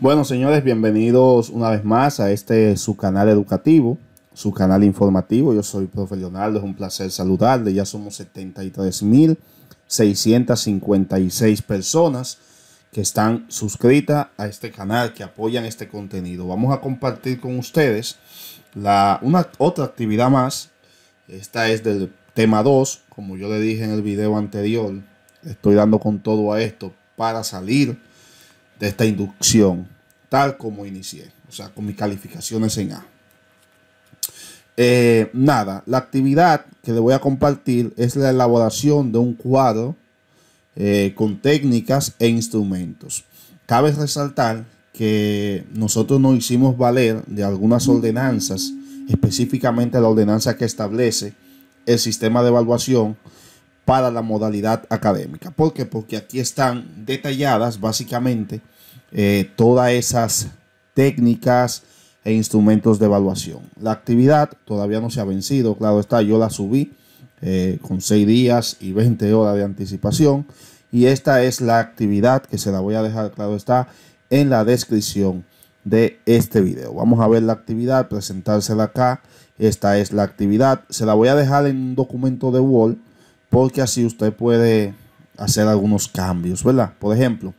Bueno, señores, bienvenidos una vez más a este su canal educativo, su canal informativo. Yo soy profe Leonardo, es un placer saludarle. Ya somos 73.656 personas que están suscritas a este canal, que apoyan este contenido. Vamos a compartir con ustedes la, una otra actividad más. Esta es del tema 2, como yo le dije en el video anterior, estoy dando con todo a esto para salir de esta inducción, tal como inicié, o sea, con mis calificaciones en A. Eh, nada, la actividad que le voy a compartir es la elaboración de un cuadro eh, con técnicas e instrumentos. Cabe resaltar que nosotros nos hicimos valer de algunas ordenanzas, específicamente la ordenanza que establece el sistema de evaluación para la modalidad académica. ¿Por qué? Porque aquí están detalladas básicamente eh, todas esas técnicas e instrumentos de evaluación. La actividad todavía no se ha vencido, claro está, yo la subí eh, con 6 días y 20 horas de anticipación y esta es la actividad que se la voy a dejar, claro está, en la descripción de este video. Vamos a ver la actividad, presentársela acá. Esta es la actividad. Se la voy a dejar en un documento de Word porque así usted puede hacer algunos cambios, ¿verdad? Por ejemplo,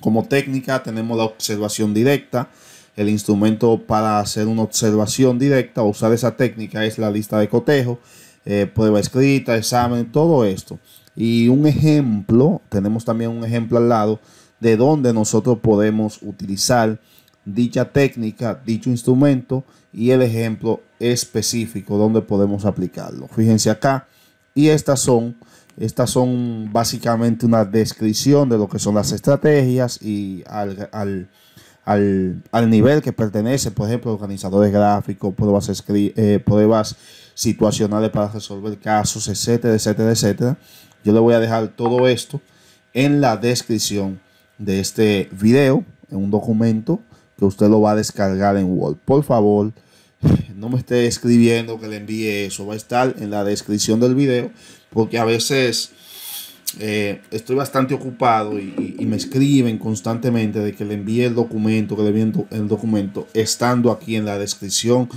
como técnica tenemos la observación directa. El instrumento para hacer una observación directa o usar esa técnica es la lista de cotejo, eh, prueba escrita, examen, todo esto. Y un ejemplo, tenemos también un ejemplo al lado de donde nosotros podemos utilizar dicha técnica, dicho instrumento y el ejemplo específico donde podemos aplicarlo. Fíjense acá y estas son, estas son básicamente una descripción de lo que son las estrategias y al, nivel que pertenece, por ejemplo, organizadores gráficos, pruebas, eh, pruebas situacionales para resolver casos, etcétera, etcétera, etcétera. Yo le voy a dejar todo esto en la descripción de este video, en un documento que usted lo va a descargar en Word. Por favor, no me esté escribiendo que le envíe eso. Va a estar en la descripción del video porque a veces eh, estoy bastante ocupado y, me escriben constantemente de que le envíe el documento, que le viendo el documento estando aquí en la descripción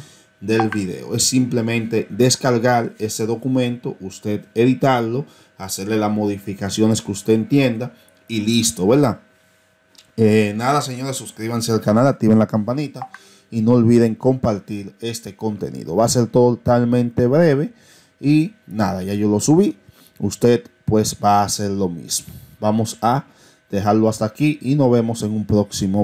del video. Es simplemente descargar ese documento, usted editarlo, hacerle las modificaciones que usted entienda y listo, ¿verdad? Eh, nada, señores, suscríbanse al canal, activen la campanita y no olviden compartir este contenido. Va a ser totalmente breve y nada, ya yo lo subí. Usted pues va a hacer lo mismo. Vamos a dejarlo hasta aquí y nos vemos en un próximo video.